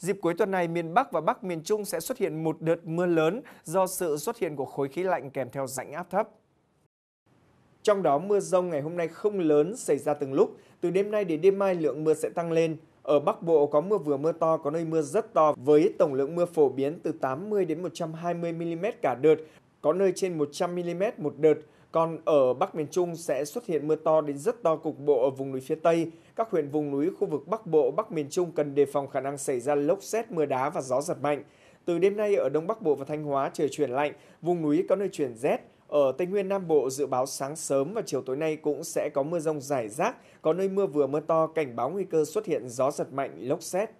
Dịp cuối tuần này, miền Bắc và Bắc miền Trung sẽ xuất hiện một đợt mưa lớn do sự xuất hiện của khối khí lạnh kèm theo rãnh áp thấp. Trong đó, mưa rông ngày hôm nay không lớn xảy ra từng lúc. Từ đêm nay đến đêm mai, lượng mưa sẽ tăng lên. Ở Bắc Bộ có mưa vừa mưa to, có nơi mưa rất to với tổng lượng mưa phổ biến từ 80 đến 120 mm cả đợt có nơi trên 100 mm một đợt, còn ở Bắc miền Trung sẽ xuất hiện mưa to đến rất to cục bộ ở vùng núi phía Tây. Các huyện vùng núi khu vực Bắc Bộ, Bắc miền Trung cần đề phòng khả năng xảy ra lốc xét, mưa đá và gió giật mạnh. Từ đêm nay ở Đông Bắc Bộ và Thanh Hóa trời chuyển lạnh, vùng núi có nơi chuyển rét. Ở Tây Nguyên Nam Bộ dự báo sáng sớm và chiều tối nay cũng sẽ có mưa rông rải rác, có nơi mưa vừa mưa to cảnh báo nguy cơ xuất hiện gió giật mạnh, lốc xét.